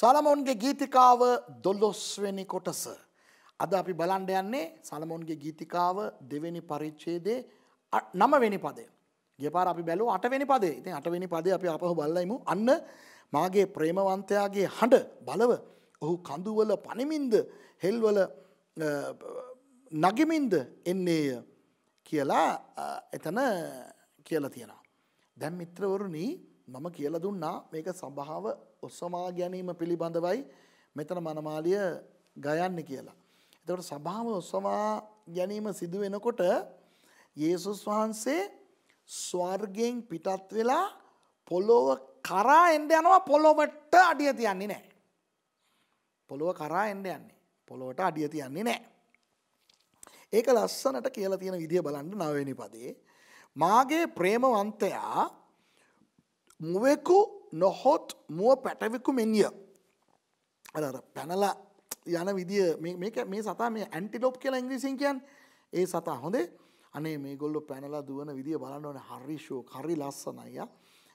සලමොන්ගේ ගීතිකාව දොල්ලොස්වෙනි කොටස. අද අපි බලන්ඩ යන්නේ සලමොන්ගේ ගීතිකාව දෙවෙනි පරිච්චේදේ නමවෙනි පදය. ගෙපාර අපි බැලූ අටවෙනි පදේ ඉතින් අටවෙනි පදේ අපි අපහ බල්ලයිමු අන්න මාගේ ප්‍රේමවන්තයාගේ හඬ බලව ඔහු කඳුවල පනිමින්ද හෙල්වල නගමින්ද එන්නේය කියලා එතන කියලා තියෙනවා. දැම් මිත්‍රවරුණී මම කියල දුන්නා මේක සභාව ඔස්සමා ගැනීම පිළිබඳවයි මෙතන මනමාලිය ගයන්න කියලා. එතකට සභාව ඔස්සමා ගැනීම සිදුවෙනකොට යේසුස් වහන්සේ ස්වර්ගෙන් පිටත් වෙලා පොලොව කරා එන්ඩ යනවා පොලොවට අඩිය තියන්නේ නෑ. පොළොව කරා එන්ඩ යන්නේ පොළොවට අඩිය තියන්නේ නෑ. ඒක ලස්සනට කියලා තියෙන විදිහ බලන්න නවවෙනි පදේ. මාගේ ප්‍රේමවන්තයා මුවෙකු නොහොත් මුව පැටවෙකු මෙන්ිය. පැනල යන විදිිය මේ සතා මේ ඇන්ටිලොප් කියලා ඉංග්‍රීසිංකයන් ඒ සතා හොඳේ අනේ මේගොල්ලු පැනලා දුවන විදිිය බලන්නවන හරිශෝ කරි ලස්සනයිය.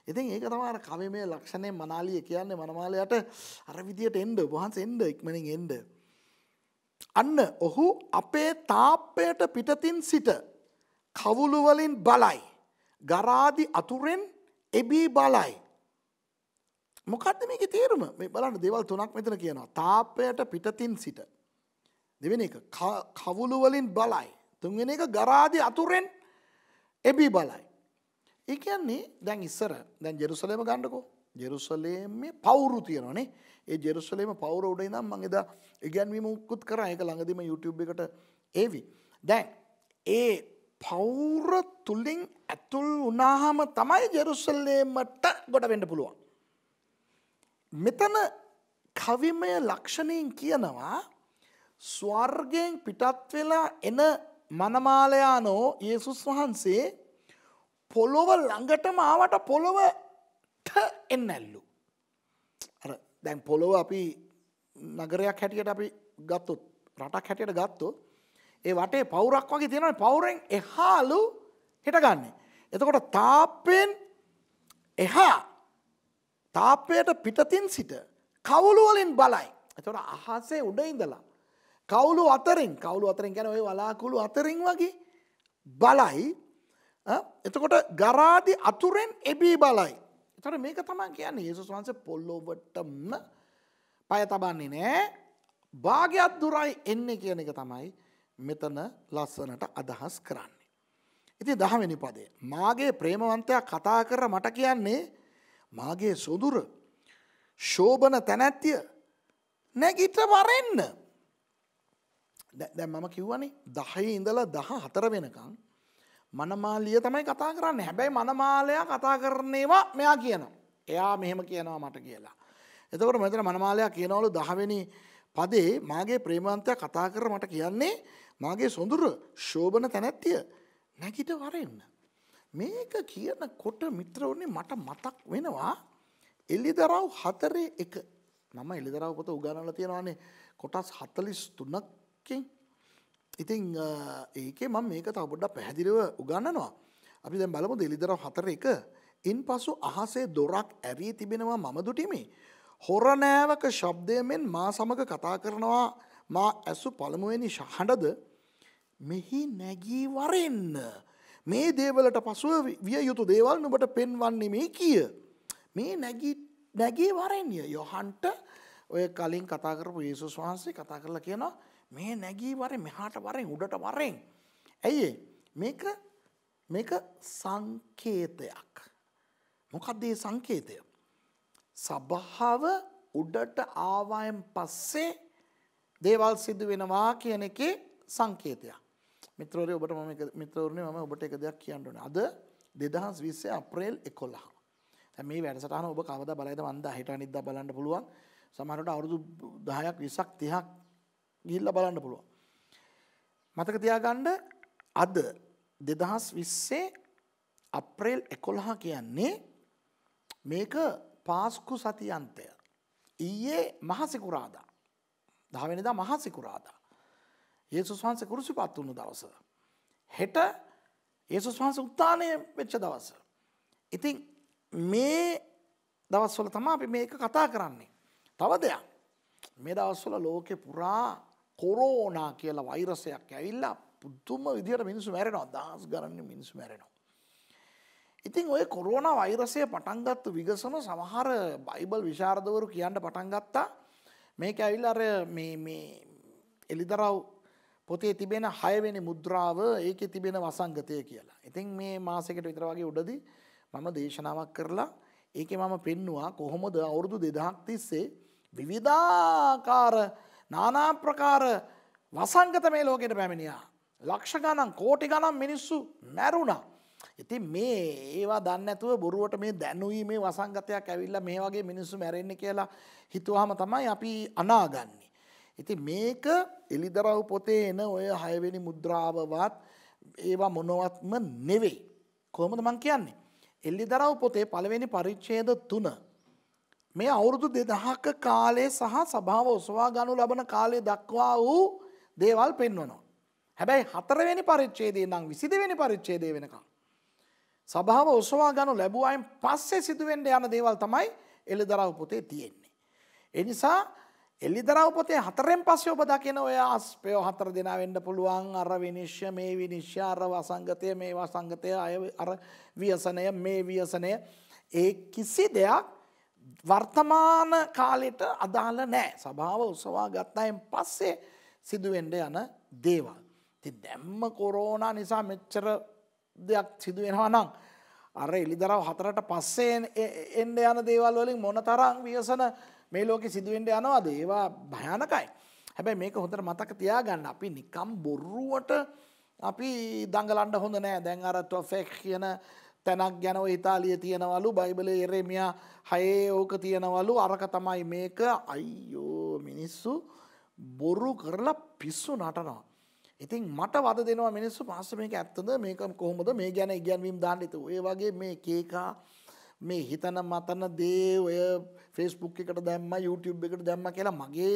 ඉතින් ඒක තමාර කවි මේ ලක්ෂණය මනාලිය කියන්නේ මනමාලයට අරවිදියට එන්ඩ වහන්ස එන්ඩ ඉක්මනින් එන්ඩ. අන්න ඔහු අපේ තාප්පයට පිටතින් සිට කවුළුවලින් බලයි. ගරාදි අතුරෙන් එබී බලයි. මොකක්ද මේක තේරුම මේ බලන්න දෙවල් තුනක් මෙතන කියනවා. තාපයට පිටතින් සිට. දෙවෙන එක කවුලුවලින් බලයි. තුන්වෙන එක ගරාදි අතුරෙන් එබී බලයි. ඒ කියන්නේ දැන් ඉස්සර දැන් ජෙරුසලේම ගන්නකෝ. ජෙරුසලේම පවුරු තියෙනවානේ. ඒ ජෙරුසලේම පවුර උඩ ඉඳන් මං එදා ඉගැන්වීම උකුත් කරා. ඒක ළඟදීම YouTube එකට ඒවි. දැන් ඒ පෞර තුලින් ඇතුල් වුණාම තමයි ජෙරුසලේමට ගොඩ වෙන්න පුළුවන්. මෙතන කවිමය ලක්ෂණයෙන් කියනවා ස්වර්ගයෙන් පිටත් වෙලා එන මනමාලයානෝ යේසුස් වහන්සේ පොළොව ළඟටම ආවට පොළොවට එන්නැල්ලු. අර දැන් පොළොව අපි නගරයක් හැටියට අපි ගත්තොත් රටක් හැටියට ගත්තොත් ඒ වටේ පවුරක් වගේ තියෙනවනේ පවුරෙන් එහාලු හිටගන්නේ. එතකොට තාප්පෙන් එහා තාප්පයට පිටතින් සිට කවුළු වලින් බලයි. එතකොට අහසේ උඩ ඉඳලා කවුළු අතරින් කවුළු අතරින් ගැන ඔය වලාකුළු අතරින් වගේ බලයි එතකොට ගරාදි අතුරෙන් එබී බලයි. එතට මේක තමන් කියන්න ඒසුස් වහන්ස පොල්ලෝවටම පය තබන්නේ නෑ භාගයක් දුරයි එන්නේ කියන එක තමයි මෙතන ලස්සනට අදහස් කරන්නේ. ඉතින් දහවෙනි පදේ. මාගේ ප්‍රේමවන්තයා කතා කර මට කියන්නේ මාගේ සොදුර ශෝභන තැනැත්තිය නැගිට වරෙන්න. දැ මම කිව්වනේ දහයි ඉඳලා දහ හතර වෙනකං මනමාලිය තමයි කතා කරන්න හැබැයි මනමාලයා කතා කරන්නේවා මෙයා කියනවා. එයා මෙහෙම කියනවා මට කියලා. එතකට මෙතන මනමාලයා කියනවලු දහවෙනි පදේ මාගේ ප්‍රේමන්තය කතා කර මට කියන්නේ මාගේ සොඳුර ශෝභන තැනැත්තිය නැගිට වරෙන්න. මේක කියන කොට මිත්‍රවන්නේ මට මතක් වෙනවා එල්ලිදරව් හතරේ එක මම එළිදරව් පොත උගනල තියෙනවානේ කොටස් හතලිස් තුනක්කින් ඉතිං ඒකේ මම මේක තවබොඩ්ඩ පැහැදිලිව උගන්නනවා අපි දැ බලමු දෙලිදරව හතර එක ඉන් පසු අහසේ දොරක් ඇරී තිබෙනවා මම දුටිමි. හොරනෑවක ශබ්දයමෙන් මා සමඟ කතා කරනවා මා ඇසු පළමුුවනි ශහඬද මෙහි නැගී වරෙන්න. මේ දේවලට පසුව විය යුතු දේවල් නොබට පෙන්වන්නේ මේ කිය. මේ නැගේ වරෙන්ය යොහන්ට ඔය කලින් කතාකරපු ඒසුස් වහන්සේ කතා කරලා කියනවා මේ නැගීවර මෙහාට වරෙන් උඩට වරෙන්. ඇයි මේක සංකේතයක්. මොකක්දේ සංකේතය. සභාව උඩට ආවායෙන් පස්සේ දේවල් සිදු වෙනවා කියන එකේ සංකේතයක්. මිත්‍රවරුනි ඔබට මම මිත්‍රවරුනි මම ඔබට එක දෙයක් කියන්න ඕනේ. අද 2020 අප්‍රේල් 11. දැන් මේ වැඩසටහන ඔබ කවදා බලයිද මන් දා හෙට අනිද්දා බලන්න පුළුවන්. සමහරවිට අවුරුදු 10ක් 20ක් 30ක් ගිහිල්ලා බලන්න පුළුවන්. මතක තියාගන්න අද 2020 අප්‍රේල් 11 කියන්නේ මේක පාස්කු සතියන්තය. ඊයේ මහසිකුරාදා. දහවෙනිදා මහසිකුරාදා. ඒසුස් වහන්සේ කුරුසිපත් වුණු දවස. හෙට ඒසුස් වහන්සේ උත්තානය වෙච්ච දවස. ඉතින් මේ දවස්වල තමා අපි මේක කතා කරන්නේ. තව දෙයක්. මේ දවස්වල ලෝකෙ පුරා කොරෝනා කියලා වෛරසයක් ඇවිල්ලා පුද්දුම විදිහට මිනිස්සු මැරෙනවා දහස් ගණන් මිනිස්සු මැරෙනවා. ඉතින් ඔය කොරෝනා වෛරසය පටන්ගත්තු විගසම සමහර බයිබල් විශාරදවරු කියන්න පටන්ගත්තා මේක ඇවිල්ලා අර මේ මේ එලිදරව් පොතේ තිබෙන 6 වෙනි මුද්‍රාව ඒකේ තිබෙන වසංගතය කියලා. ඉතින් මේ මාසෙකට විතර වගේ උඩදී මම දේශනාවක් කරලා ඒකේ මම පෙන්නවා කොහොමද අවුරුදු 2000ක් තිස්සේ විවිධාකාර নানা ප්‍රකාර වසංගත මේ ලෝකෙට පැමිණියා. ලක්ෂ ගණන් කෝටි ගණන් මිනිස්සු මැරුණා. ඉතින් මේ ඒවා දන්නේ නැතුව බොරුවට මේ දැනුයි මේ වසංගතයක් ඇවිල්ලා මේ වගේ මිනිස්සු මැරෙන්නේ කියලා හිතුවාම තමයි අපි අනාගන්නේ. ඉතින් මේක එලිදරව් පොතේ එන ඔය 6 වෙනි මුද්‍රාවවත් ඒවා මොනවත්ම නෙවෙයි. කොහොමද මං කියන්නේ? එලිදරව් පොතේ පළවෙනි පරිච්ඡේද 3 මේ අවුරුදු 2000ක කාලයේ සහ සභාව ඔසවා ගනු ලබන කාලය දක්වා වූ දේවල් පෙන්වනවා. හැබැයි හතරවෙනි පරිච්ඡේදයේ නම් 22 වෙනි පරිච්ඡේදය වෙනකම් සභාව ඔසවා ගනු ලැබුවායින් පස්සේ සිදුවෙන්ට යන දේවල් තමයි එළිදරව් පොතේ තියෙන්නේ. එනිසා එල්ලිදරව් පොතේ හතරෙන් පස්සේ ඔබ දකින ඔය අස්පයෝ හතර දෙනා වෙන්න පුළුවන් අර විනිශ්්‍ය මේ විනිශ්්‍ය අර වසංගතය මේ වසංගතය අය අර වියසනය මේ වියසනය ඒ කිසි දෙයක් වර්තමාන කාලෙට අදාළ නෑ සභාව උසවා ගත්තායෙන් පස්සේ සිදුවෙන්ඩ යන දේවල්. ති දැම්ම කොරෝනා නිසා මෙච්චර දෙයක් සිදුවෙනවා නම් අර එලිදරව් හතරට පස්සේ එන්න යන දේවල් වලින් මොනතරම් වියසන මේ ලෝකෙ සිදුවෙන්න යනවාද ඒවා භයානකයි. හැබැයි මේක හොඳට මතක තියාගන්න අපි නිකම් බොරුවට අපි දඟලන්න හොඳ නෑ දැන් අර ටොෆෙක් කියන තැනක් ගැන ඉතාලිය තියෙනවලු බයිබලේ එරෙමියා හයේ ඕක තියෙනවලු අරක තමයි මේක අයියෝ මිනිස්සු බොරු කරලා පිස්සු නටනවා. ඉතින් මට වද දෙනවා මිනිස්සු පහස මේක ඇත්තද මේක කොහොමද මේ ගැන ඉගැන්වීම් දාන්න ඉතු ඒ වගේ මේ කේකා මේ හිතන මතන දේ ඔය ෆෙස්බුක් එකට දැම්ම YouTube එකට දැම්ම කියලා මගේ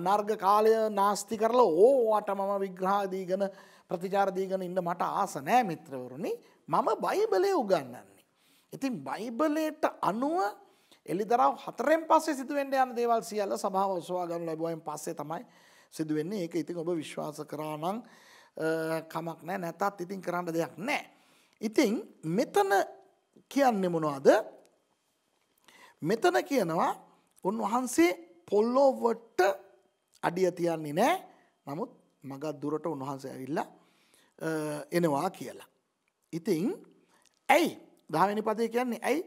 අනර්ග කාලය නාස්ති කරලා ඕවාට මම විග්‍රහදීගෙන ප්‍රතිචාරදීගෙන ඉන්න මට ආස නෑ මිත්‍රවරුණි මම බයිබලය උගන්නන්නේ. ඉතින් බයිබලයට අනුව එලිදරව හතරෙන් පස්සේ සිදුවෙන්ට යන දේවල් සියල්ල සභාව ඔස්වා ගන්න ලැබුවෙන් පස්සේ තමයි සිදු වෙන්නේ. ඒක ඉතින් ඔබ විශ්වාස කරා නම් කමක් නැහැ. නැතත් ඉතින් කරන්න දෙයක් නැහැ. ඉතින් මෙතන කියන්නේ මොනවද? මෙතන කියනවා උන්වහන්සේ පොල්ලොවට අඩිය තියන්නේ නැහැ. නමුත් මග දුරට උන්වහන්සේ ඇවිල්ලා එනවා කියලා. ඉතින් ඇයි දහවෙනි පදේ කියන්නේ ඇයි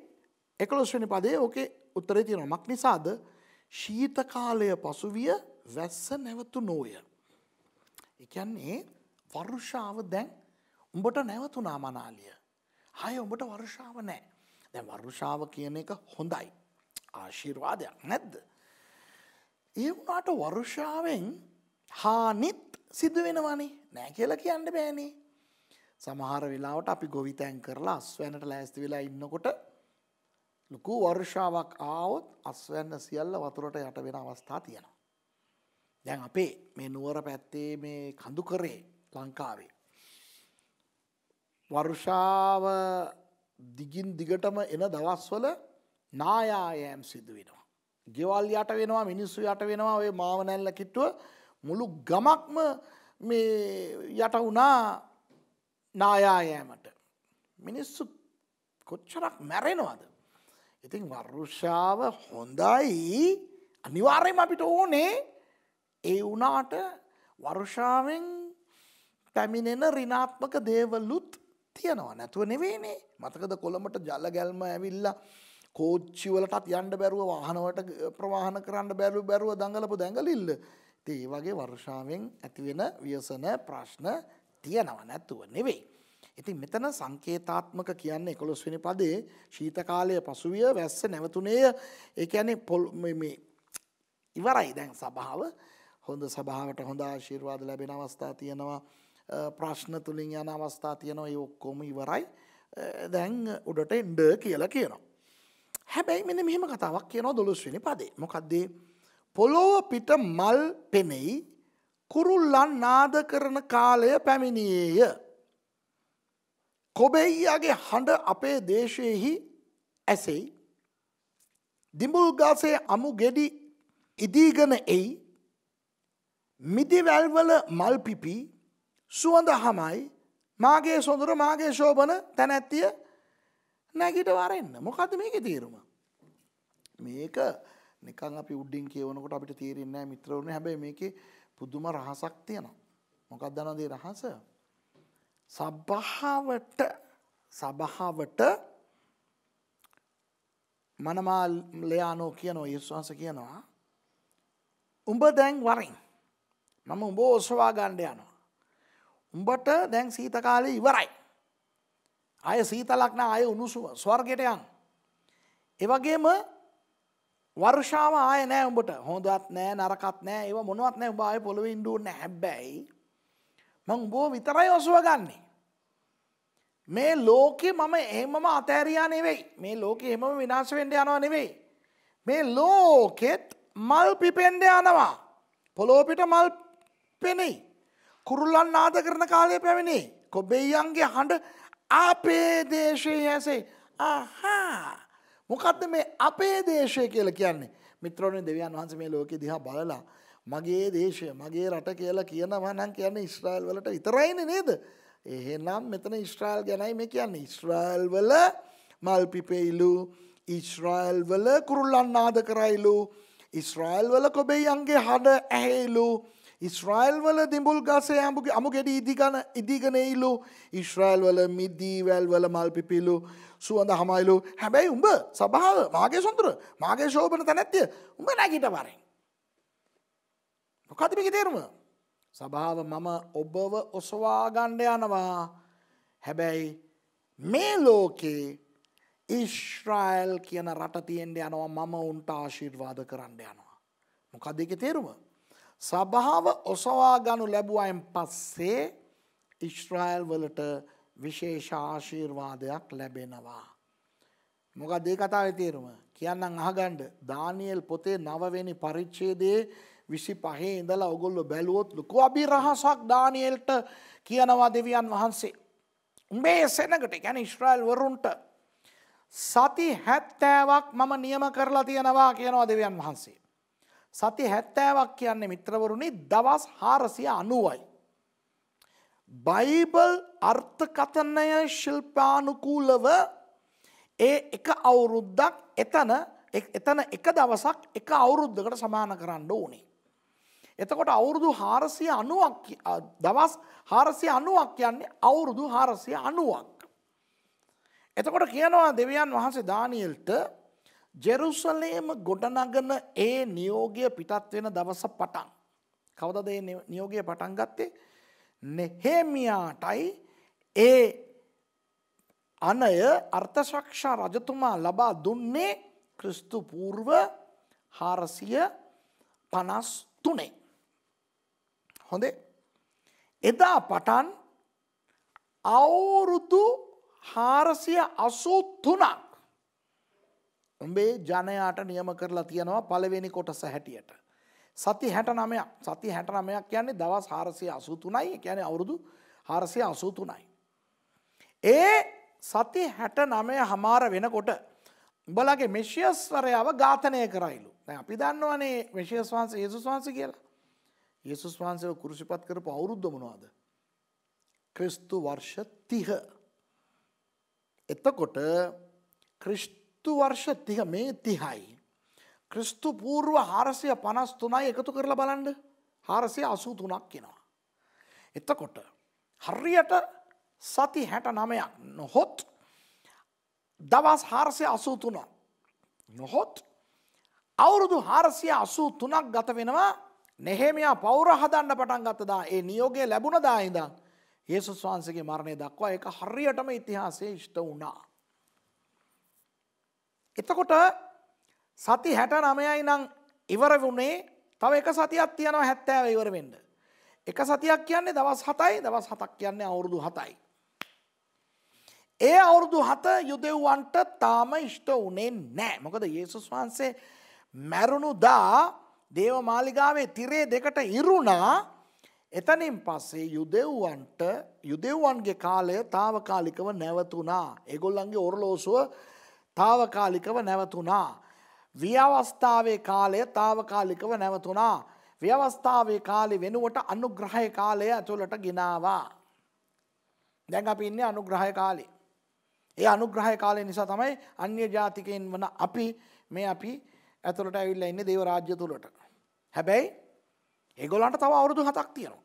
එකලොස්වනි පදේ ඕකේ උත්තරේ තියෙනවා මක් නිසාද ශීත කාලය පසුවිය වැස්ස නැවතු නෝය. එකන්නේ වර්ෂාව දැන් උඹට නැවතුනා මනාලිය. හය උඹට වර්ෂාව නෑ. දැ වර්ෂාව කියන එක හොඳයි. ආශිර්වාදයක් නැද්ද. ඒ වනාට වර්ෂාවෙන් හානිත් සිදුවෙනවනේ නෑ කියලා කියන්න බෑනේ. සමහර වෙලාවට අපි ගොවිතැන් කරලා අස්වැනට ලෑස්ති වෙලා ඉන්නකොට ලොකු වර්ෂාවක් ආවොත් අස්වැන්න සියල්ල වතුරට යට වෙන අවස්ථා තියෙනවා. දැන් අපේ මේ නුවර පැත්තේ මේ කඳු කරේ ලංකාවේ. වර්ෂාව දිගින් දිගටම එන දවස්වල නායායෑම් සිදු වෙනවා. ගෙවල් යට වෙනවා මිනිස්සු යට වෙනවා ඔය මාවනැල්ල කිට්ටුව මුළු ගමක්ම මේ යට වුණා නායායෑමට. මිනිස්සු කොච්චරක් මැරෙනවාද. ඉතින් වර්ෂාව හොඳයි අනිවාර්යම අපිට ඕනේ ඒ වුණාට වර්ෂාවෙන් පැමිණෙන රිනාත්මක දේවලුත් තියෙනවා නැතුව නෙවේනේ මතකද කොළඹට ජල ගැල්ම ඇවිල්ලා කෝච්චිවලටත් යන්න බැරුව වාහනවට ප්‍රවාහන කරන්න බැරු බැරුව දඟලපු දැඟලිල්ල ඒ වගේ වර්ෂාවෙන් ඇතිවෙන වියසන ප්‍රශ්න තියෙනව නැතුව නෙවෙයි. ඉතින් මෙතන සංකේතාත්මක කියන්නේ එකොළොස්වනි පදේ ශීතකාලය පසුවිය වැස්ස නැවතුනේය ඒ ඇනේ පොල් ඉවරයි දැන් සභාව හොඳ සභාවට හොඳ ආශිර්වාද ලැබෙන අවස්ථා තියෙනවා ප්‍රශ්න තුළින් යන අවස්ථා තියෙනවා ඒ ඔක්කොම ඉවරයි දැන් උඩට එන්ඩ කියලා කියනවා. හැබැයි මෙන මෙහෙම කතාවක් කියනවා දොළුස්වෙනි පදේ මොකක්දේ පොලොව පිට මල් පෙනෙයි කුරුල්ලන් නාද කරන කාලය පැමිණියේය. කොබෙයියාගේ හඬ අපේ දේශයෙහි ඇසෙයි. දිඹුල්ගාසේ අමු ගෙඩි ඉදීගන එයි මිදිවැල්වල මල්පිපි සුවඳ හමයි මාගේ සොඳුර මාගේ ශෝභන තැනැත්තිය නැගිට වරෙන්න්න මොකද මේක තේරුම. මේක නිකන් අපි උඩින් කියවනකොට අපිට තේරෙන්නේ මිත්‍රවරණ හැබැයි මේක පුදුම රහසක් තියෙනවා. මොකක් දනදේ රහස. සබහාවට සබහාවට මනමාල් ලයානෝ කියනවා ඒස්වාස කියනවා. උඹ දැන් වරින්. මම උඹ ඔස්වා ගණ්ඩ යනවා. උඹට දැන් සීතකාලය ඉවරයි. අය සීතලක්න අය උණුසුව ස්වර්ගටයන්. එවගේම වර්ෂාව ආය නෑ උඹට හොඳත් නෑ නරකත් නෑ ඒ මොනවත් නෑ බාය පොළොව ඉන්ඩුවන හැබැයි මං බෝ විතරයි ඔසුව ගන්නේ. මේ ලෝකෙ මම එහෙමම අතෑරයා නෙවෙයි මේ ලෝකෙ එහෙම විනාශවෙන්ඩ යනවා නෙවෙයි. මේ ලෝකෙත් මල් පිපෙන්ඩ යනවා. පොලෝපිට මල් පෙනෙයි. කුරුල්ලන් නාද කරන කාලය පැමිණේ. කොබෙයියන්ගේ හඬ අපේ දේශයේ ඇසේ ආහා. මොකක්ද මේ අපේ දේශය කියල කියන්නේ මිත්‍රෝණ දෙවියන් වහන්ස මේ ලෝකෙ දිහා බලලා. මගේ දේශය මගේ රට කියලා කියනවා නම් කියන්නේ ඉස්්‍රායිල් වලට විතරයින නේද. එහෙනම් මෙතන ඉස්්‍රායිල් ගැනයි මේ කියන්නේ ඉස්්‍රායිල් වල මල්පිපෙයිලු ඉස්්‍රායිල් වල කුරුල්ලන් නාද කරයිලු ඉස්්‍රායිල් වල කොබෙයි අන්ගේ හඬ ඇහෙයිලු ඉස්්‍රයිල්වල දිඹුල් ගසේ ඇඹුගේ අමුගෙට ඉදිගන ඉදිගනෙයිලු ඉශ්‍රයිල්වල මිද්දීවැල්වල මල් පිපිලු සුවඳ හමයිලු හැබැයි උඹ සභාව මාගේ සොන්තුර මාගේ ශෝපන තැනැත්තිය උඹ නැගිට වරෙන්. නොකතිමිකි තේරුම සභාව මම ඔබව ඔසවාගණ්ඩ යනවා හැබැයි මේ ලෝකේ ඉශ්‍රයිල් කියන රට තියෙන්ට යනවා මම උන්ට ආශිර්වාද කරන්න යනවා. මොකක්දක තේරුම සභාව ඔසවා ගනු ලැබුවයින් පස්සේ ඉස්්‍රායිල් වලට විශේෂ ආශීර්වාදයක් ලැබෙනවා. මොක දේ කතාව තේරුම කියන්න අහගණ්ඩ දානියල් පොතේ නවවෙනි පරිච්චේදේ විසි පහේ ඉඳලා ඔගොල්ලො බැලුවොත් ලොකු අබි රහසක් දානියල්ට කියනවා දෙවියන් වහන්සේ. උඹේ සෙනකට ගැන ඉස්්‍රයිල් වරුන්ට සති හැත්තෑවක් මම නියම කරලා තියෙනවා කියනවා දෙවියන් වහන්සේ. සති හැත්තෑවක් කියන්නේ මිත්‍රවරුණි දවස් හාරසිය අනුවයි. බයිබල් අර්ථකථනය ශිල්පානුකූලව ඒ එක අවුරුද්දක් එතන එතන එක දවසක් එක අවුරුද්ධකට සමාන කරන්න ඕනේ. එතකොට අවුරුදු හාරසිය අනුවක් දවස් හාරසිය අනුවක් කියන්නේ අවුරුදු හාරසිය අනුවක්. එතකොට කියනවා දෙවියන් වහන්සේ දානියල්ට ජෙරුසලේම ගොඩනගන ඒ නියෝගය පිටත් වෙන දවස පටන්. කවදද නියෝගය පටන් ගත්තේ නෙහෙමියාටයි ඒ අනය අර්ථශක්ෂා රජතුමා ලබා දුන්නේ ක්‍රිස්තු පූර්ව හාරසිය පනස් තුනේ. හොඳේ එදා පටන් අවුරුදු හාරසිය අසූ තුනක් උඹේ ජනයාට නියම කරලා තියෙනවා පළවෙනි කොටස හැටියට. සති හැට නමයක් සති හැට නමයක් කියන්නේ දවස් හාරසය අසුතුනයි කියන අවුරුදු හාරසය අසුතුනයි. ඒ සති හැට නමය හමාර වෙනකොට උඹලගේ මෙශියස්වරයාව ඝාතනය කරයිලු අපි දන්නවනේ මෙශියස් වහන්ස ඒසු වහන්ස කියලා ඒසුස් වහන්සේ කුරුසිපත් කරපු අවුරුද්ධමනවාද. ක්‍රිස්තු වර්ෂ තිහ. එතකොට ක්‍රිස්ට ක්‍රිස්තු වර්ෂ තිහ මේ තිහයි. ක්‍රිස්තු පූර්ව හාරසය පනස් තුනයි එකතු කරලා බලන්ඩ හාරසය අසූ තුනක් කෙනවා. එතකොට හරියට සති හැට නමයක් නොහොත් දවස් හාරසය අසූ තුන නොහොත් අවුරුදු හාරසිය අසූ තුනක් ගත වෙනවා නෙහෙමයා පෞර හදන්න පටන් ගතදා ඒ නියෝගේ ලැබුණදායිද ඒසුස් වහන්සගේ මරණය දක්වා එක හරියටම ඉතිහාසේ ෂ්ට වුණා. එතකොට සති හැට නමයයි නං ඉවර වුණේ තව එක සතියක් තියනවා හැත්තෑව ඉවරවෙඩ. එක සතියක් කියන්නේ දවස් හතයි දවස් හතක් කියන්නේ අවුරුදු හතයි. ඒ අවුරුදු හත යුදෙව්වන්ට තාම ඉෂ්ට වනේ නෑ මොකද ඒසුස් වහන්සේ මැරුණු දා දේව මාලිගාවේ තිරේ දෙකට ඉරුණා එතනින් පස්සේ යුදෙව්වන්ට යුදෙව්වන්ගේ කාලය තාවකාලිකව නැවතුනා. එගොල්ලන්ගේ ඔරලෝසුව తాවකාලිකව නැවතුනා. ව්‍යවස්ථාවේ කාලය තාවකාලිකව නැවතුනා. ව්‍යවස්ථාවේ කාලි වෙනුවට අනුග්‍රහය කාලය ඇතුළට ගෙනවා. දැන් අපි ඉන්නේ අනුග්‍රහය කාලේ. ඒ අනුග්‍රහය කාලය නිසා තමයි අන්‍ය ජාතිකයන් වන අපි මේ අපි ඇතුළට ඇවිල්ලා ඉන්නේ දේව රාජ්‍ය තුළට. හැබැයි ඒගොල්ලන්ට තව අවුරුදු හතක් තියෙනවා.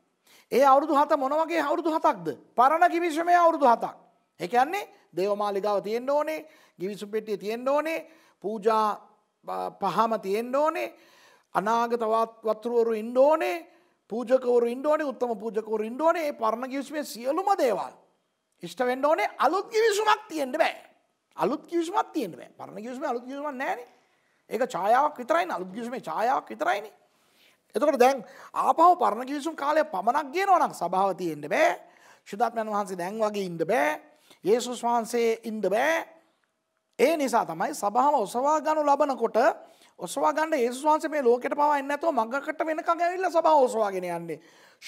ඒ අවුරුදු හත මොන වගේ අවුරුදු හතක්ද? පරණ කිවිශ්‍රමයේ අවුරුදු හතක්. හැකන්නේ දේවමාලිගාව තියෙන්න්න ඕනේ ගිවිසුපෙට්ටිය තියෙන්න්න ඕනේ පූජා පහම තියෙන්න්න ඕනේ අනාගතවත් වතුරුවරු ඉන්ඩෝනේ පූජකවරු ඉන්ඩෝනේ උත්තම පූජකවරු ඉන්ඩෝනේ පරණ ගිවිසුමේ සියලුම දේවල් ඉෂ්ට වෙන්න ඕනේ අලුත් ගිවිසුමක් තියෙන්ට බෑ අලුත් කිවිසුමත් තියෙන්ට බෑ පරණ කිවිසුම අලුත් කිවිසුමක් නෑන ඒක ඡායාවක් විතරයි අලුත් කිවිසුමේ ඡායාවක් විතරයිනේ එතකට දැන් ආපහු පරණ කිවිසුම් කාලය පමණක් ගේනවනම් සභාව තියෙන්ට බෑ ශුදත්මයන් වහන්සේ දැන් වගේ ඉන්න බෑ යේසුස් වහන්සේ ඉන්ඩ බෑ ඒ නිසා තමයි සබහම ඔසවා ගනු ලබනකොට ඔස්වාගන්න ඒස්වාන්සේ මේ ලෝකට පවා එන්නඇතුව මඟකට වෙනක ඇවිල්ල සභාව ඔස්වාගෙන යන්නේ.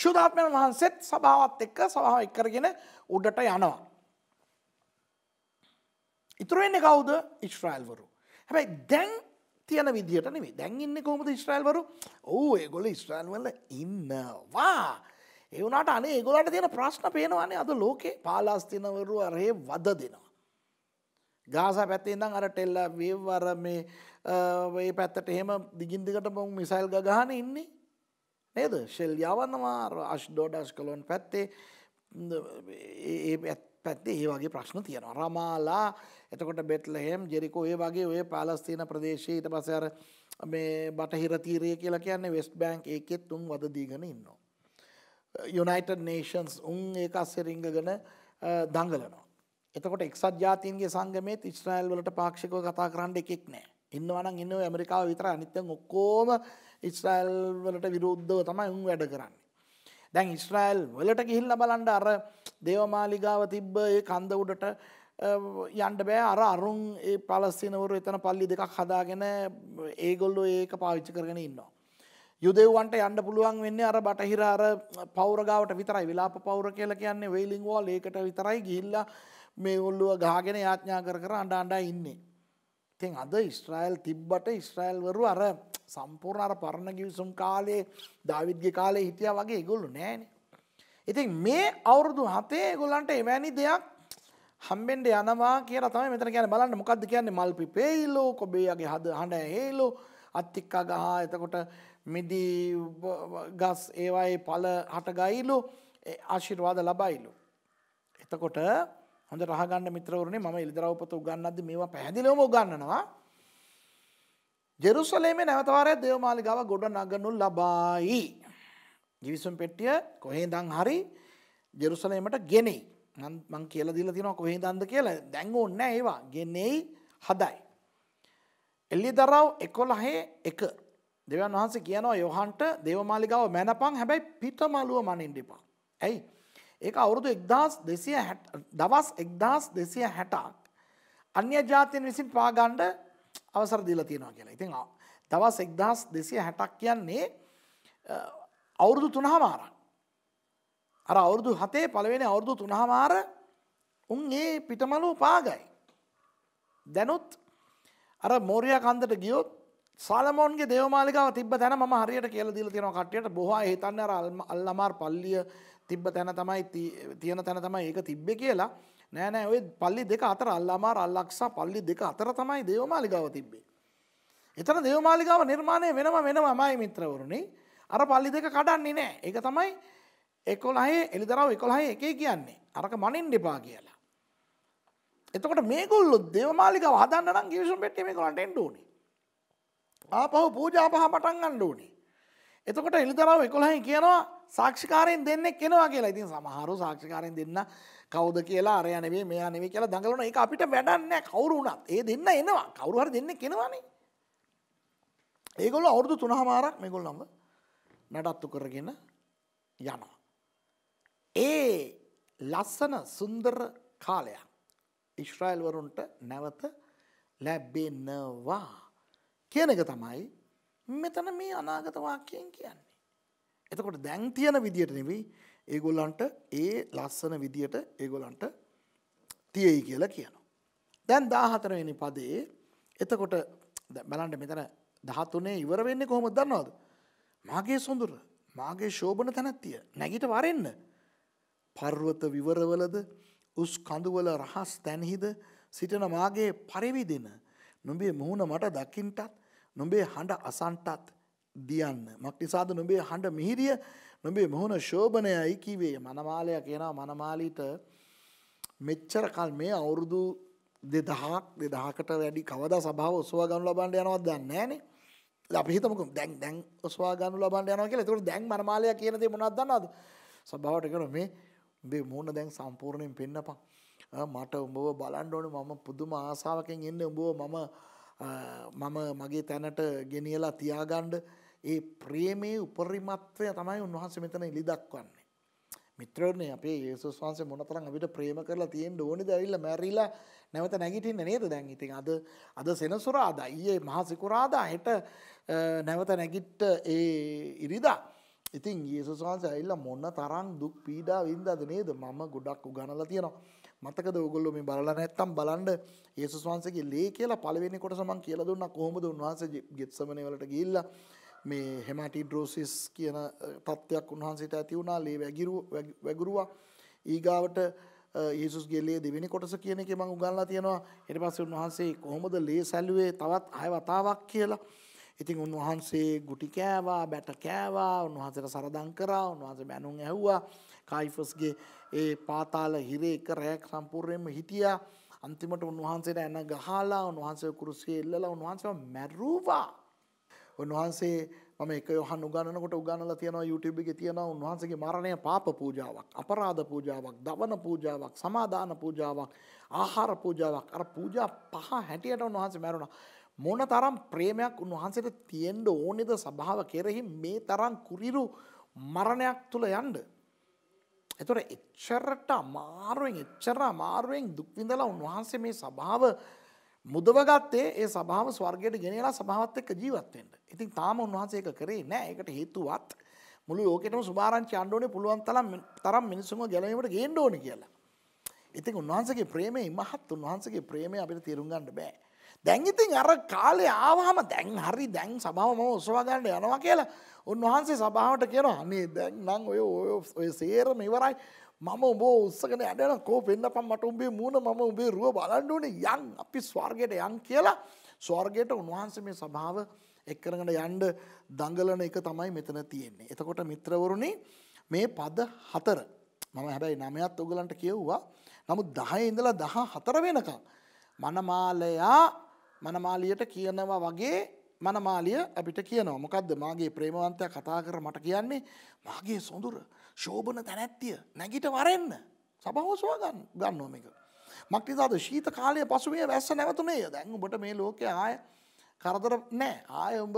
ශුදාත්මයන් වහන්සෙත් සභාවත් එක්ක සභාව එක්කරගෙන උඩට යනවා. ඉතුරෙන්නේ කවුද ඉස්්‍රයිල්වරු. හැබැයි දැන් තියන විදිට නෙේ දැන් ඉන්න කොමද ස්ට්‍රයිල්වරු ඕ ඒගොල ස්ට්‍රයිල්වල ඉන්නවා. ඒවුණට අනේ ඒගොලට තියෙන ප්‍රශ්න පේනවානේ අද ලෝකේ පාලාස්තිනවරුව රේ වද දෙනවා. ගාසා පැත්තේදම් අර ටෙල්ල වේවර මේ ඒ පැත්තට එහෙම දිගින්දිකට මොවුන් මිසයිල් ගහන ඉන්නේ නේද ශෙල් යවන්නවා අශ්ඩෝඩස් කලොන් පැත්තේ ඒ පැත්තේ ඒ වගේ ප්‍රශ්න තියෙනවා රමාලා එතකොට බෙට්ලහෙම් ජෙරිකෝ ඒ වගේ ඔය පාලස්තිීන ප්‍රදේශය ඊට පසර මේ බටහිරතීරය කියලා කියන්නේ වෙස්ට බෑන්ක් ඒකෙත් තුන් වද දීගෙන ඉන්නවා. යුනයිටඩ් නේෂන්ස් උන් ඒක අස්සරිංග ගන දඟලනවා. එතකොට එක්සත් ජාතින්ගේ සංගමේත් ඉස්්‍රයිල් වලට පාක්ෂිකව කතා කරන්න එකෙක් නෑ. ඉන්නවනම් ඉන්න ඇමරිකාව විතර අනිත්‍යන් ඔක්කෝම ඉස්්‍රයිල් වලට විරුද්ධව තමයි උන් වැඩ කරන්න. දැන් ඉස්්‍රයිල් වලට ගිහිල්ල බලන්ඩ අර දේවමාලිගාව තිබ්බ ඒ කන්ද උඩට යන්ඩ බෑ අර අරුන් ඒ පලස්සිනවරු එතන පල්ලි දෙකක් හදාගෙන ඒගොල්ලෝ ඒක පාවිච්චි කරගෙන ඉන්නවා. යුදෙව්වන්ට යන්න පුළුවන් වෙන්නේ අර බටහිර අර පෞරගාවට විතරයි විලාප පෞර කියල කියන්නේ වෙයිලිංවෝල් ඒකට විතරයි ගිල්ලා මේ ඔල්ලුව ගාගෙන යාඥා කර කර අඩ අඩා ඉන්නේ. තින් අද ඉස්ට්‍රයිල් තිබ්බට ඉස්ට්‍රයිල්වරු අර සම්පූර්ණ අර පරණ ගිවිසුම් කාලේ දවිද්ගේ කාලේ හිටිය වගේ ගොල්ලු නෑන. ඉතින් මේ අවුරුදු හතේ ගොල්ලන්ට එවැනි දෙයක් හම්බෙන්ට යනවා කිය තම මෙතර කියන බලන්න මොකක්ද කියන්නේ මල්පි පේල්ලෝ කොබේගේ හද හඬ හේලෝ අත්තික්කා ගහා එතකොට මිදී ගස් ඒවායේ පල හටගයිලු ආශිර්වාද ලබයිලු. එතකොට හොඳ රහගන්න මිත්‍රවරණේ මම ඉල්දරවපත උගන්නද්දි මේවා පැහැදිලිවම උගන්නනවා. ජෙරුසලේමේ නැවත වාරයක් දේවමාලිගාව ගොඩ නගනු ලබයි. ගිවිසුම් පෙට්ටිය කොහෙන්දන් හරි ජෙරුසලේමට ගෙනෙයි. මං කියලා දීලා තියෙනවා කොහෙන්දන්ද කියලා. දැන් ඕනේ නැහැ ඒවා. ගෙනෙයි හදයි. එළිදරව් 11 1 දෙවන් වහන්සේ කියනවා යොහන්ට දේවමාලිගාව මැනපං හැබැයි පිටමලුව මනින්ඩිපා. ඇයි. ඒක අවුරුදු එක්දස් දෙසිය දවස් එක්දස් දෙසිය හැටක්. අන්‍ය ජාතියන් විසින් පාගණ්ඩ අවසර දීල තියෙනවා කියලා ඉතින් දවස් එක්දස් දෙසිය හැටක් කියන්නේ අවුරුදු තුනහමාර. අර අවුරුදු හතේ පළවෙෙන අවුරුදු තුනහමාර උන් ඒ පිටමලූ පාගයි. දැනුත් අර මෝරයා කන්දට ගියොත් සාලමෝන්ගේ දේවමාලිකාව තිබ තැන ම හරියට කියල දිල තියෙන කට්ටියට බොහා හිතන්න අල්ලමාර් පල්ලිය තිබ්බ තැන තමයි තියෙන තැන තමයි ඒක තිබ්බෙ කියලා නෑනෑ ඔය පල්ලි දෙක අතර අල්ලාමාර අල්ලක්සා පල්ලි දෙක අතර තමයි දේවමාලිකාව තිබ්බේ. එතන දේවමාලිකාව නිර්මාණය වෙනම වෙන මයි මිත්‍රවරුණි අර පල්ලි දෙක කඩන්නේ නෑ එක තමයි එකොලහේ එළිදරව එකොළහයි එකේ කියන්නේ අරක මනින් ඩිපා කියලා. එතකට මේගොල්ලු දේවමාලිකාව හදන්න නම් ගිවිසුම් පෙට්ටීම කොලන්ට එන්ඩුවනේ ආපහු පූජාපහ පටන් ගන්න ඕනේ. එතකොට එළිදරව් එකොළහයි කියනවා සාක්ෂිකාරයෙන් දෙන්නෙක් කෙනවා කියලා ඉතින් සමහරු සාක්ෂිකාරයෙන් දෙන්න කවුද කියලා අරය නෙවේ මේ නෙවේ කියලා දඟලන එක අපිට වැඩන්න කවුරු වුණත් ඒ දෙන්න එනවා කවුරුහර දෙන්න කෙනවානේ. ඒගොල්ල අවුරුදු තුනහමාරක් මේගොල්ලම නඩත්තු කරගෙන යනවා. ඒ ලස්සන සුන්දර කාලයක් ඉශ්‍රයිල්වරුන්ට නැවත ලැබෙනවා. කියන එක තමයි මෙතන මේ අනාගත වාක්‍යයෙන් කියන්නේ. එතකොට දැන් තියෙන විදියට නෙවෙයි ඒගොල්ලන්ට ඒ ලස්සන විදියට ඒගොල්ලන්ට තියෙයි කියලා කියනවා. දැන් 14 වෙනි පදේ එතකොට බලන්න මෙතන 13 ඉවර වෙන්නේ කොහොමද දන්නවද? මාගේ සොඳුර, මාගේ ශෝභන තනත්තිය, නැගිට වරෙන්න. පර්වත විවරවලද, උස් කඳුවල රහස් තැන්හිද සිටින මාගේ පරිවිදින නොබේ මුහුණ මට දකින්ටත් නොබේ හඬ අසන්ටත් දියන්න. මක්නිසාද නොබේ හඬ මිහිරිය නොබේ මුහුණ ශෝභනයයි කිවේ මනමාලය කියනවා මනමාලීට මෙච්චර කල් මේ අවුරුදු දෙදහක් දෙදහකට වැඩි කවද සභාව ඔස්වා ගනු ලබන්ඩ යනවත් දන්න ෑනේ අපිහිතමක දැන් දැන් ඔස්වා ගනු ලබන්ඩ යන කියලා තුට දැන් මනමාලය කියනදේ මොනත් දන්නද සභාවට කන මේ බේ මූුණ දැන් සම්පූර්ණයෙන් පෙන්න්නපා මට උඹව බලන්න ඕනේ මම පුදුම ආසාවකින් ඉන්නේ උඹව මම මම මගේ තැනට ගෙනියලා තියාගන්න ඒ ප්‍රේමයේ උපරිමත්වය තමයි උන්වහන්සේ මෙතන ඉලි දක්වන්නේ. මිත්‍රෝනේ අපේ යේසුස් වහන්සේ මොනතරම් අපිට ප්‍රේම කරලා තියෙන්න ඕනේද ඇවිල්ලා මැරිලා නැවත නැගිටින්නේ නේද දැන් ඉතින් අද අද සෙනසුරාදා ඊයේ මහා සිකුරාදා හෙට නැවත නැගිට ඒ ඉරිදා ඉතින් යේසුස් වහන්සේ ඇවිල්ලා මොන තරම් දුක් පීඩා වින්දාද නේද මම ගොඩක් උගනලා තියෙනවා මතකද ඔයගොල්ලෝ මේ බලලා නැත්තම් බලන්න යේසුස් වහන්සේගේ ලේ කියලා පළවෙනි කොටස මම කියලා දුන්නා කොහොමද උන්වහන්සේ ගෙත්සමනේ වලට ගිහිල්ලා මේ හෙමාටිඩ්‍රෝසිස් කියන තත්ත්වයක් උන්වහන්සේට ඇති වුණා ලේ වැගිරුවා ඊගාවට යේසුස් ගෙලේ දෙවෙනි කොටස කියන එක මම උගන්ලා තියෙනවා ඊට පස්සේ උන්වහන්සේ කොහොමද ලේ සැලුවේ තවත් හය වතාවක් කියලා ඉතින් උන්වහන්සේ ගුටි කෑවා බැට කෑවා උන්වහන්සේට සරදම් කරා උන්වහන්සේ මැනුම් ඇහුවා කයිෆස්ගේ ඒ පාතාල හිරේ එක රැයක් සම්පූර්ණයෙන්ම හිටියා. අන්තිමට උන්වහන්සේට ඇන ගහලා උන්වහන්සේ කුරුසියේ ඉල්ලලා උන්වහන්සේව මැරුවා. උන්වහන්සේ මම එක යොහන් උගන්නනකොට උගන්නලා තියෙනවා YouTube එකේ තියෙනවා උන්වහන්සේගේ මරණය පාප පූජාවක් අපරාධ පූජාවක් දවන පූජාවක් සමාදාන පූජාවක් ආහාර පූජාවක් අර පූජා පහ හැටියට උන්වහන්සේ මැරුණා මොන තරම් ප්‍රේමයක් උන්වහන්සේට තියෙන්න ඕනේද සභාව කෙරෙහි මේ තරම් කුරිරු මරණයක් තුල යන්න එතොර එච්චරට අමාරුවෙන් එච්චර අමාරුවෙන් දුක්විඳලා උන්වහන්සේ මේ සභාව මුදවගත්තේ ඒ සභාව ස්වර්ගයට ගෙනලා සභාවත් එක්ක ජීවත්වෙන්ට. ඉතින් තාම උන්වහන්සේ ඒක කරේ නෑ ඒකට හේතුවත් මුළු ලෝකෙටම සුභාරංචි අණ්ඩෝනේ පුළුවන් තරම් තරම් මිනිසුන්ව ගැලවීමට ගේන්න ඕනේ කියලා. ඉතින් උන්වහන්සේගේ ප්‍රේමය ඉමහත් උන්වහන්සේගේ ප්‍රේමය අපිට තේරුම් ගන්න බෑ. දැන් ඉතින් අර කාලේ ආවහම දැන් හරි දැන් සභාව මම ඔසවා ගන්න යනවා කියලා උන්වහන්සේ සභාවට කියනවා අනේ දැන් නම් ඔය ඔය සේරම ඉවරයි මම ඔබ උත්සගෙන යනවා කෝ පෙන්නපම් මට උඹේ මූණ මම උඹේ රුව බලන්න ඕනේ යන් අපි ස්වර්ගයට යන් කියලා ස්වර්ගයට උන්වහන්සේ මේ සභාව එක් කරගෙන යන්න දඟලන එක තමයි මෙතන තියෙන්නේ. එතකොට මිත්‍රවරුනි මේ පද හතර මම හැබැයි නමයත් ඔයගලන්ට කියවුවා. නමුත් 10 ඉඳලා 14 වෙනකම් මනමාලයා මනමාලියට කියනවා වගේ මනමාලිය අපිට කියනවා මොකක්ද මාගේ ප්‍රේමවන්තය කතා කර මට කියන්නේ මාගේ සොඳුර ශෝභන තැනැත්තිය නැගිට වරෙන්න සබහෝසවා ගන්න ගන්නෝමික. මක්නිසාද ශීත කාලය පසුවේ වැස්ස නැවතුනේ දැන් ඔබට මේ ලෝකය ආය කරදර නෑ ආය උඹ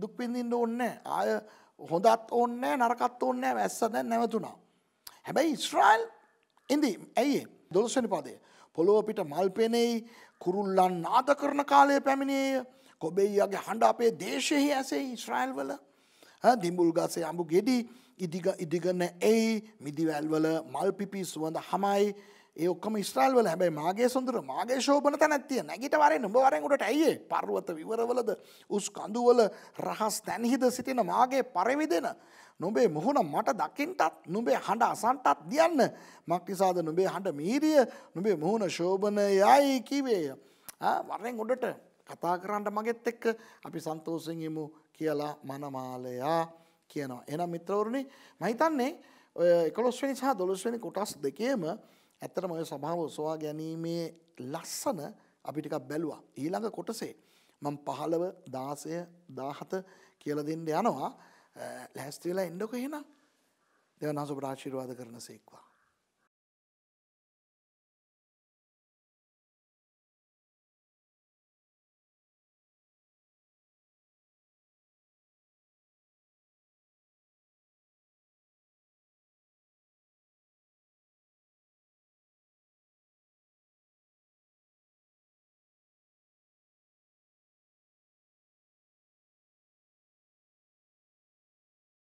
දුක්විඳින්ට ඕන්න ආය හොඳත් ඕන්න නරකත් ඕන්න වැස්ස දැ නැවතුනා. හැබැයි ඉස්්‍රයිල් ඉදි ඇයි දොළසනි පදේ පොළොව පිට මල් පෙනෙයි කුරුල්ලන් නාද කරන කාලය පැමිණේය කොබෙයිගේ හඬ අපේ දේශෙහි ඇසේ ඉශ්‍රයිල් වල දිඹුල් ගසේ අඹු ගෙඩි ඉදිග ඉදිගන්න ඇයි මිදිවැල්වල මල් පිපි සුවඳ හමයි ඒ ඔක්කම ස්ත්‍රල්වල හැබයි මාගේ සොඳර මාගේ ශෝභන තැනැත්තිය නැගිට වරෙන් නොඹ වරෙන්ගුට ඇයි පර්වත විවරවලද උස් කඳුවල රහස් තැන්හිද සිටින මාගේ පරවිදෙන. නොබේ මුහුණ මට දකිින්ටත් නොබේ හඬ අසන්ටත් දියන්න මක්නිසාද නොබේ හඬ මීරිය නොබේ මුහුණ ශෝභනයයි කිවේය. වරෙන් ගොඩට කතා කරන්නට මගෙත් එක්ක අපි සන්තෝසිහිමු කියලා මනමාලයා කියනවා. එනම් මිත්‍රවරුණි මහිතන්නේ ඔය එකොස්වනි සහ දොළොස්වනි කොටස් දෙකේම ඇත්තටම ඔය සභාව ඔසවා ගැනීමේ ලස්සන අපි ටිකක් බැලුවා. ඊළඟ කොටසේ මම 15 16 17 කියලා දෙන්න යනවා. ලෑස්ති වෙලා එන්නකෝ එහෙනම්. දෙවියන් අපට ආශිර්වාද කරන සේක්වා.